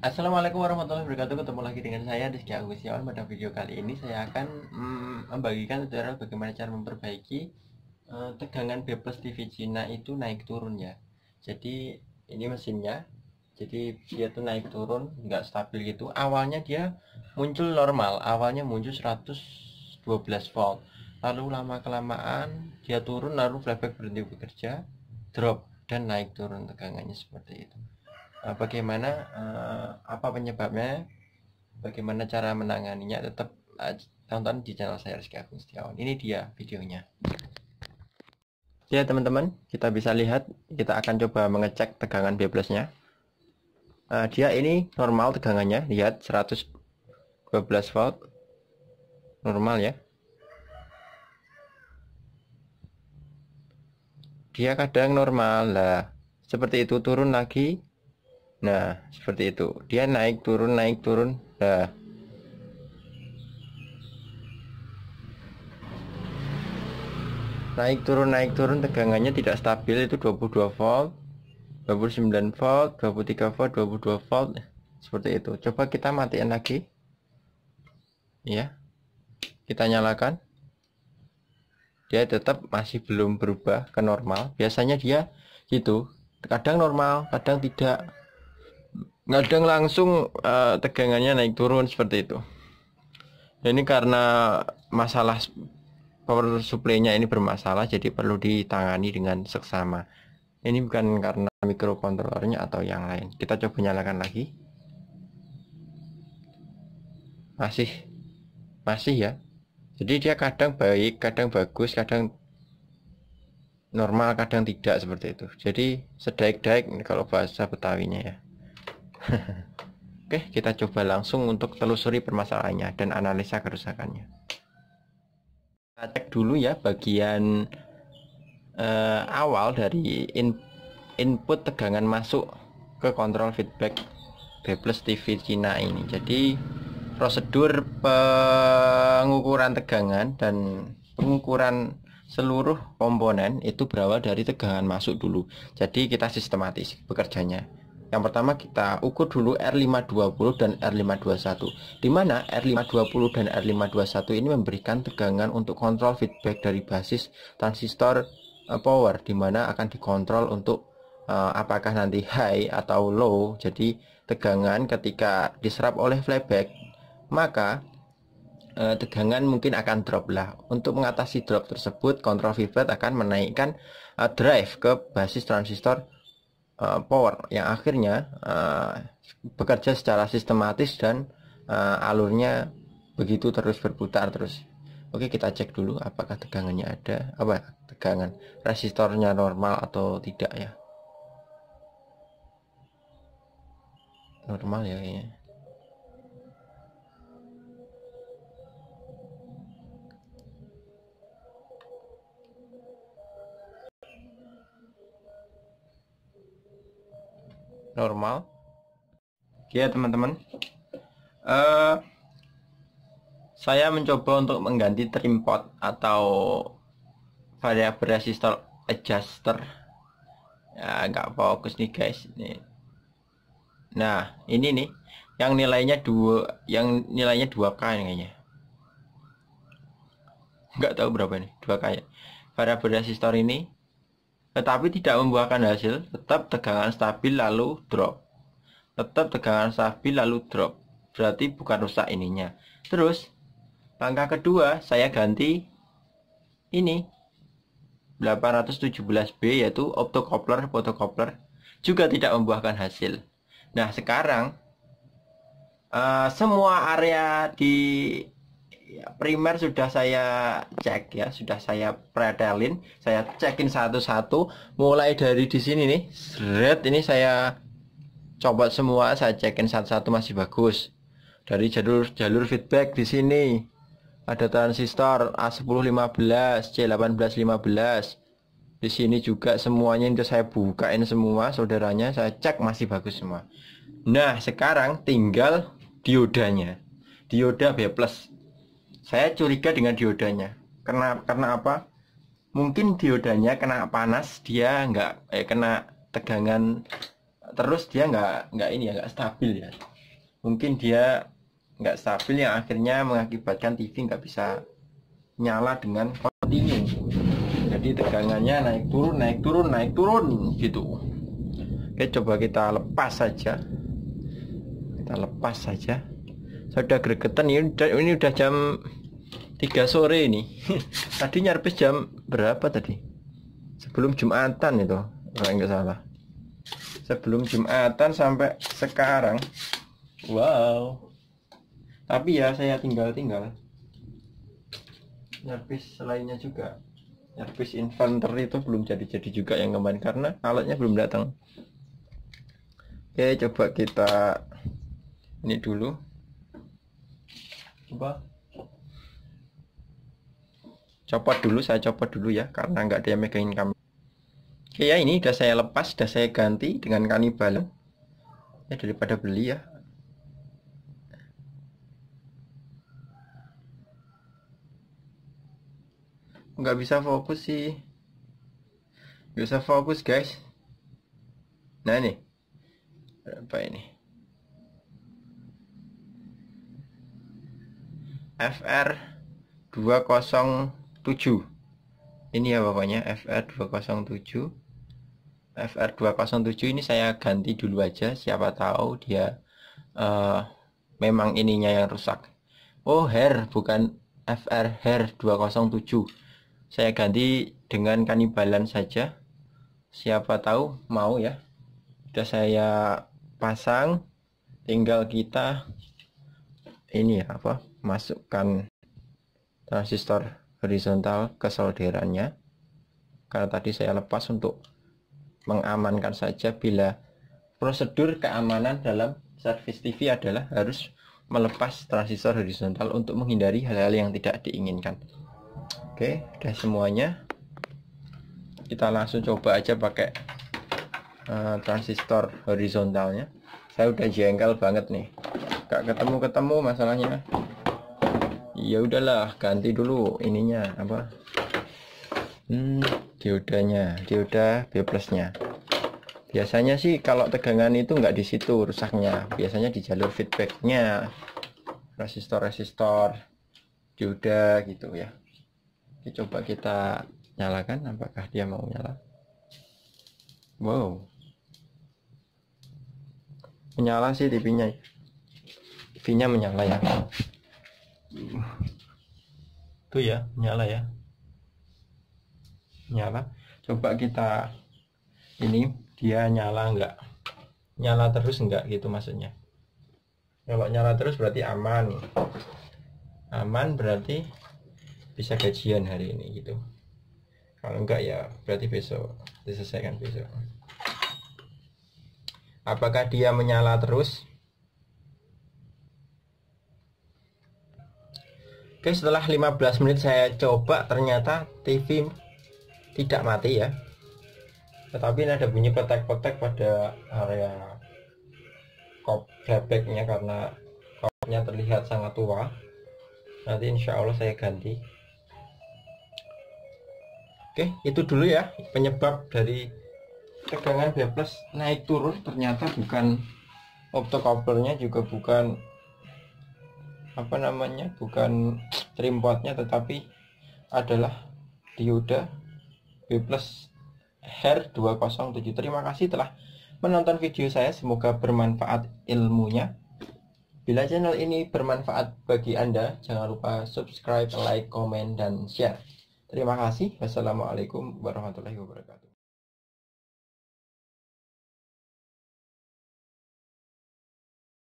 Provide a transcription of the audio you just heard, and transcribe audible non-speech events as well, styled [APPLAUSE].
Assalamualaikum warahmatullahi wabarakatuh Ketemu lagi dengan saya Rizky Agustiawan Pada video kali ini saya akan mm, membagikan tutorial bagaimana cara memperbaiki uh, tegangan B plus TV Cina itu naik turun ya Jadi ini mesinnya Jadi dia tuh naik turun nggak stabil gitu Awalnya dia muncul normal Awalnya muncul 112 volt Lalu lama kelamaan dia turun lalu flashback berhenti bekerja Drop dan naik turun tegangannya seperti itu uh, bagaimana uh, apa penyebabnya bagaimana cara menanganinya tetap uh, tonton di channel saya Rizky Agung Setiawan ini dia videonya ya teman-teman kita bisa lihat kita akan coba mengecek tegangan B nya uh, dia ini normal tegangannya lihat 112 volt normal ya dia kadang normal lah seperti itu turun lagi Nah, seperti itu. Dia naik turun, naik turun. Nah. Naik turun, naik turun tegangannya tidak stabil itu 22 volt, 29 volt, 23 volt, 22 volt seperti itu. Coba kita matikan lagi. Ya. Kita nyalakan. Dia tetap masih belum berubah ke normal. Biasanya dia gitu, kadang normal, kadang tidak kadang langsung uh, tegangannya naik turun seperti itu ini karena masalah power supply-nya ini bermasalah jadi perlu ditangani dengan seksama ini bukan karena mikrokontrolernya atau yang lain kita coba nyalakan lagi masih masih ya jadi dia kadang baik kadang bagus kadang normal kadang tidak seperti itu jadi sedaik-daik kalau bahasa betawinya ya Oke, kita coba langsung untuk telusuri permasalahannya dan analisa kerusakannya. Kita cek dulu ya bagian uh, awal dari in, input tegangan masuk ke kontrol feedback B plus TV Cina ini. Jadi prosedur pengukuran tegangan dan pengukuran seluruh komponen itu berawal dari tegangan masuk dulu. Jadi kita sistematis bekerjanya. Yang pertama kita ukur dulu R520 dan R521 di mana R520 dan R521 ini memberikan tegangan untuk kontrol feedback dari basis transistor eh, power di mana akan dikontrol untuk uh, apakah nanti high atau low. Jadi tegangan ketika diserap oleh flyback maka uh, tegangan mungkin akan drop lah. Untuk mengatasi drop tersebut, kontrol feedback akan menaikkan uh, drive ke basis transistor Eh, power yang akhirnya uh, bekerja secara sistematis dan uh, alurnya begitu terus berputar terus. Oke, kita cek dulu apakah tegangannya ada, apa tegangan resistornya normal atau tidak ya. Normal ya kayaknya. normal oke ya teman-teman uh, saya mencoba untuk mengganti trim pot atau variable resistor adjuster ya nggak fokus nih guys ini nah ini nih yang nilainya dua yang nilainya dua k kayaknya nggak tahu berapa nih dua k ya variable resistor ini tetapi tidak membuahkan hasil, tetap tegangan stabil lalu drop. Tetap tegangan stabil lalu drop. Berarti bukan rusak ininya. Terus, langkah kedua saya ganti ini 817B yaitu optocoupler photocoupler juga tidak membuahkan hasil. Nah, sekarang uh, semua area di ya, primer sudah saya cek ya, sudah saya pretelin, saya cekin satu-satu, mulai dari di sini nih, red ini saya coba semua, saya cekin satu-satu masih bagus. Dari jalur jalur feedback di sini ada transistor A1015, C1815. Di sini juga semuanya itu saya bukain semua, saudaranya saya cek masih bagus semua. Nah, sekarang tinggal diodanya. Dioda B+ plus saya curiga dengan diodanya. Karena karena apa? Mungkin diodanya kena panas, dia nggak eh, kena tegangan terus dia nggak nggak ini ya nggak stabil ya. Mungkin dia nggak stabil yang akhirnya mengakibatkan TV nggak bisa nyala dengan continue. Jadi tegangannya naik turun naik turun naik turun gitu. Oke coba kita lepas saja kita lepas saja sudah gregetan ini ini udah jam tiga sore ini [LAUGHS] tadi nyarpis jam berapa tadi sebelum jumatan itu kalau nggak salah sebelum jumatan sampai sekarang wow tapi ya saya tinggal-tinggal nyarpis lainnya juga nyarpis inventory itu belum jadi-jadi juga yang kemarin karena alatnya belum datang oke coba kita ini dulu coba copot dulu saya copot dulu ya karena hmm. nggak ada yang megangin kami oke ya ini udah saya lepas udah saya ganti dengan kanibal ya daripada beli ya nggak bisa fokus sih nggak bisa fokus guys nah ini apa ini FR 20 ini ya pokoknya FR207 FR207 ini saya ganti dulu aja siapa tahu dia uh, memang ininya yang rusak oh hair bukan FR hair 207 saya ganti dengan kanibalan saja siapa tahu mau ya sudah saya pasang tinggal kita ini ya apa masukkan transistor horizontal ke kesolderannya karena tadi saya lepas untuk mengamankan saja bila prosedur keamanan dalam service TV adalah harus melepas transistor horizontal untuk menghindari hal-hal yang tidak diinginkan oke udah semuanya kita langsung coba aja pakai uh, transistor horizontalnya saya udah jengkel banget nih gak ketemu-ketemu masalahnya ya udahlah ganti dulu ininya apa hmm, diodanya dioda B plusnya biasanya sih kalau tegangan itu nggak di situ rusaknya biasanya di jalur feedbacknya resistor-resistor dioda gitu ya Oke, coba kita nyalakan apakah dia mau nyala wow menyala sih tipinya nya menyala ya tuh ya nyala ya nyala coba kita ini dia nyala enggak nyala terus enggak gitu maksudnya ya, kalau nyala terus berarti aman aman berarti bisa gajian hari ini gitu kalau enggak ya berarti besok diselesaikan besok apakah dia menyala terus Oke setelah 15 menit saya coba ternyata TV tidak mati ya tetapi ini ada bunyi petek-petek pada area kop bebeknya karena kopnya terlihat sangat tua nanti insya Allah saya ganti oke itu dulu ya penyebab dari tegangan B plus naik turun ternyata bukan optokoplernya juga bukan apa namanya bukan trim tetapi adalah dioda B plus HER207 terima kasih telah menonton video saya semoga bermanfaat ilmunya bila channel ini bermanfaat bagi anda jangan lupa subscribe like comment dan share terima kasih wassalamualaikum warahmatullahi wabarakatuh